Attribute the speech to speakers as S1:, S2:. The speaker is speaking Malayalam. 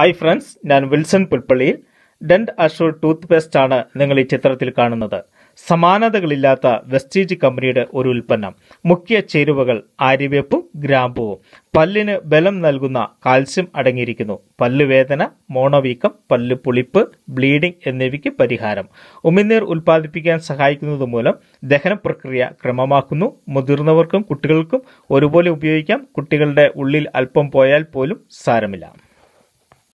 S1: ഹായ് ഫ്രണ്ട്സ് ഞാൻ വിൽസൺ പുൽപ്പള്ളിയിൽ ഡെൻഡ് അഷൂർ ടൂത്ത് പേസ്റ്റ് ആണ് നിങ്ങൾ ഈ ചിത്രത്തിൽ കാണുന്നത് സമാനതകളില്ലാത്ത വെസ്റ്റീജ് കമ്പനിയുടെ ഒരു ഉൽപ്പന്നം മുഖ്യ ചേരുവകൾ ആര്യവേപ്പും ഗ്രാമ്പുവും പല്ലിന് ബലം നൽകുന്ന കാൽസ്യം അടങ്ങിയിരിക്കുന്നു പല്ലുവേദന മോണവീക്കം പല്ലു പുളിപ്പ് ബ്ലീഡിംഗ് എന്നിവയ്ക്ക് പരിഹാരം ഉമിനീർ ഉൽപ്പാദിപ്പിക്കാൻ സഹായിക്കുന്നത് മൂലം ദഹന പ്രക്രിയ ക്രമമാക്കുന്നു മുതിർന്നവർക്കും കുട്ടികൾക്കും ഒരുപോലെ ഉപയോഗിക്കാം കുട്ടികളുടെ ഉള്ളിൽ അല്പം പോയാൽ പോലും സാരമില്ല